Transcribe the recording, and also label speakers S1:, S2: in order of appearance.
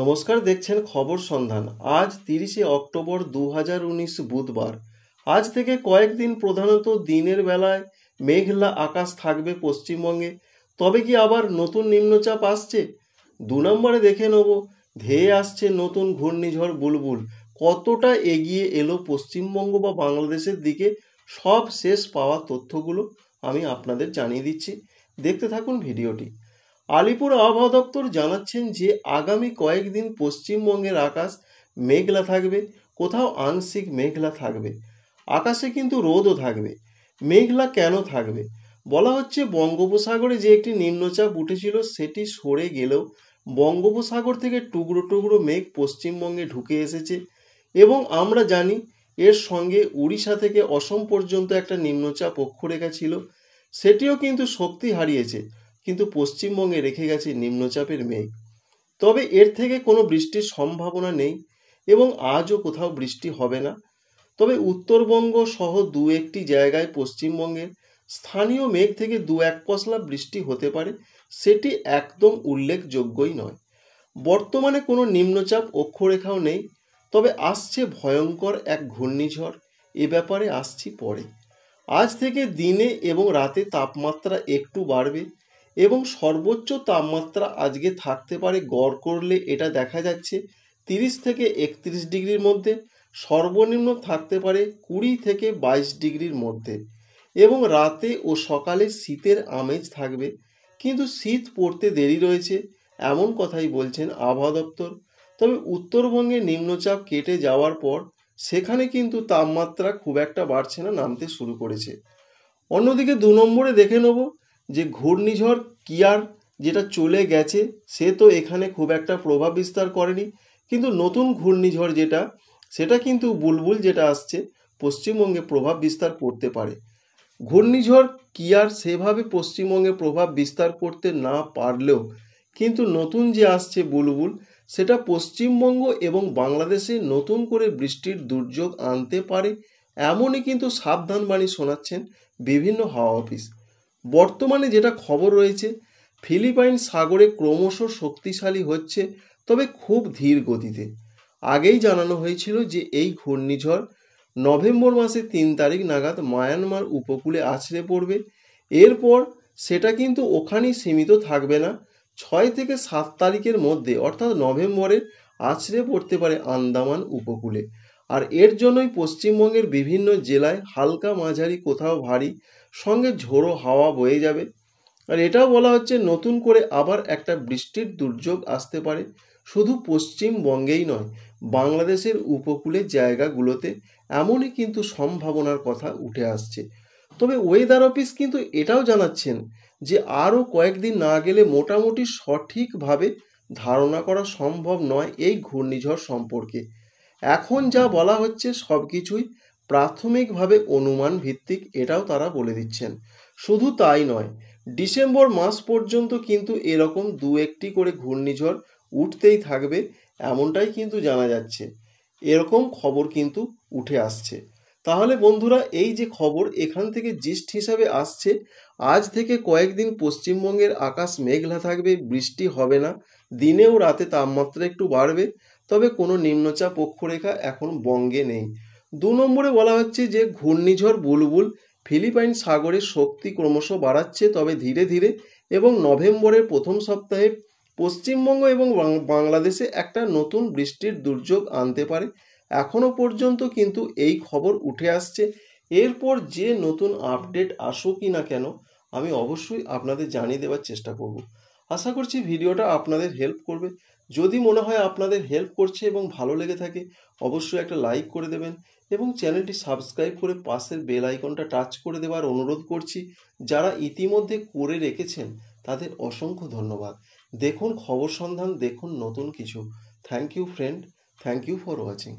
S1: নমস্কার দেখছেন খবর সন্ধান আজ তিরিশে অক্টোবর দু উনিশ বুধবার আজ থেকে কয়েকদিন প্রধানত দিনের বেলায় মেঘলা আকাশ থাকবে পশ্চিমবঙ্গে তবে কি আবার নতুন নিম্নচাপ আসছে দু নম্বরে দেখে নেব ধেয়ে আসছে নতুন ঘূর্ণিঝড় বুলবুল কতটা এগিয়ে এলো পশ্চিমবঙ্গ বা বাংলাদেশের দিকে সব শেষ পাওয়া তথ্যগুলো আমি আপনাদের জানিয়ে দিচ্ছি দেখতে থাকুন ভিডিওটি আলিপুর আবহাওয়া দপ্তর জানাচ্ছেন যে আগামী কয়েকদিন পশ্চিমবঙ্গের আকাশ মেঘলা থাকবে কোথাও আংশিক মেঘলা থাকবে আকাশে কিন্তু রোদও থাকবে মেঘলা কেন থাকবে বলা হচ্ছে বঙ্গোপসাগরে যে একটি নিম্নচাপ উঠেছিল সেটি সরে গেলেও বঙ্গোপসাগর থেকে টুকরো টুকরো মেঘ পশ্চিমবঙ্গে ঢুকে এসেছে এবং আমরা জানি এর সঙ্গে উড়িষ্যা থেকে অসম পর্যন্ত একটা নিম্নচাপ অক্ষরেখা ছিল সেটিও কিন্তু শক্তি হারিয়েছে কিন্তু পশ্চিমবঙ্গে রেখে গেছে নিম্নচাপের মেঘ তবে এর থেকে কোনো বৃষ্টির সম্ভাবনা নেই এবং আজও কোথাও বৃষ্টি হবে না তবে উত্তরবঙ্গ সহ দু একটি জায়গায় পশ্চিমবঙ্গের স্থানীয় মেঘ থেকে দু এক পশলা বৃষ্টি হতে পারে সেটি একদম উল্লেখযোগ্যই নয় বর্তমানে কোনো নিম্নচাপ অক্ষরেখাও নেই তবে আসছে ভয়ঙ্কর এক ঘূর্ণিঝড় এ ব্যাপারে আসছি পরে আজ থেকে দিনে এবং রাতে তাপমাত্রা একটু বাড়বে এবং সর্বোচ্চ তাপমাত্রা আজকে থাকতে পারে গড় করলে এটা দেখা যাচ্ছে তিরিশ থেকে একত্রিশ ডিগ্রির মধ্যে সর্বনিম্ন থাকতে পারে কুড়ি থেকে বাইশ ডিগ্রির মধ্যে এবং রাতে ও সকালে শীতের আমেজ থাকবে কিন্তু শীত পড়তে দেরি রয়েছে এমন কথাই বলছেন আবহাওয়া দপ্তর তবে উত্তরবঙ্গে নিম্নচাপ কেটে যাওয়ার পর সেখানে কিন্তু তাপমাত্রা খুব একটা বাড়ছে না নামতে শুরু করেছে অন্যদিকে দু নম্বরে দেখে নেব যে ঘূর্ণিঝড় কিয়ার যেটা চলে গেছে সে তো এখানে খুব একটা প্রভাব বিস্তার করেনি কিন্তু নতুন ঘূর্ণিঝড় যেটা সেটা কিন্তু বুলবুল যেটা আসছে পশ্চিমবঙ্গে প্রভাব বিস্তার করতে পারে ঘূর্ণিঝড় কিয়ার সেভাবে পশ্চিমবঙ্গে প্রভাব বিস্তার করতে না পারলেও কিন্তু নতুন যে আসছে বুলবুল সেটা পশ্চিমবঙ্গ এবং বাংলাদেশে নতুন করে বৃষ্টির দুর্যোগ আনতে পারে এমনই কিন্তু সাবধানবাণী শোনাচ্ছেন বিভিন্ন হাওয়া অফিস বর্তমানে যেটা খবর রয়েছে ফিলিপাইন সাগরে ক্রমশ শক্তিশালী হচ্ছে তবে খুব ধীর গতিতে আগেই জানানো হয়েছিল যে এই ঘূর্ণিঝড় নভেম্বর মাসের তিন তারিখ নাগাদ মায়ানমার উপকূলে আছড়ে পড়বে এরপর সেটা কিন্তু ওখানেই সীমিত থাকবে না ছয় থেকে সাত তারিখের মধ্যে অর্থাৎ নভেম্বরে আছড়ে পড়তে পারে আন্দামান উপকূলে আর এর জন্যই পশ্চিমবঙ্গের বিভিন্ন জেলায় হালকা মাঝারি কোথাও ভারী সঙ্গে ঝোড়ো হাওয়া বয়ে যাবে আর এটাও বলা হচ্ছে নতুন করে আবার একটা বৃষ্টির দুর্যোগ আসতে পারে শুধু পশ্চিমবঙ্গেই নয় বাংলাদেশের উপকূলের জায়গাগুলোতে এমনই কিন্তু সম্ভাবনার কথা উঠে আসছে তবে ওয়েদার অফিস কিন্তু এটাও জানাচ্ছেন যে আরও কয়েকদিন না গেলে মোটামুটি সঠিকভাবে ধারণা করা সম্ভব নয় এই ঘূর্ণিঝড় সম্পর্কে এখন যা বলা হচ্ছে সব কিছুই প্রাথমিকভাবে অনুমান ভিত্তিক এটাও তারা বলে দিচ্ছেন শুধু তাই নয় ডিসেম্বর মাস পর্যন্ত কিন্তু এরকম দু একটি করে ঘূর্ণিঝড় উঠতেই থাকবে এমনটাই কিন্তু জানা যাচ্ছে এরকম খবর কিন্তু উঠে আসছে তাহলে বন্ধুরা এই যে খবর এখান থেকে জিস্ট হিসাবে আসছে আজ থেকে কয়েকদিন পশ্চিমবঙ্গের আকাশ মেঘলা থাকবে বৃষ্টি হবে না দিনেও রাতে তাপমাত্রা একটু বাড়বে তবে কোনো নিম্নচাপ অক্ষরেখা এখন বঙ্গে নেই দু নম্বরে বলা হচ্ছে যে ঘূর্ণিঝড় বুলবুল ফিলিপাইন সাগরে শক্তি ক্রমশ বাড়াচ্ছে তবে ধীরে ধীরে এবং নভেম্বরের প্রথম সপ্তাহে পশ্চিমবঙ্গ এবং বাংলাদেশে একটা নতুন বৃষ্টির দুর্যোগ আনতে পারে এখনও পর্যন্ত কিন্তু এই খবর উঠে আসছে এরপর যে নতুন আপডেট আসুক কি না কেন আমি অবশ্যই আপনাদের জানিয়ে দেওয়ার চেষ্টা করব আশা করছি ভিডিওটা আপনাদের হেল্প করবে যদি মনে হয় আপনাদের হেল্প করছে এবং ভালো লেগে থাকে অবশ্যই একটা লাইক করে দেবেন এবং চ্যানেলটি সাবস্ক্রাইব করে পাশের বেল আইকনটা টাচ করে দেওয়ার অনুরোধ করছি যারা ইতিমধ্যে করে রেখেছেন তাদের অসংখ্য ধন্যবাদ দেখুন খবর সন্ধান দেখুন নতুন কিছু thank you friend thank you for watching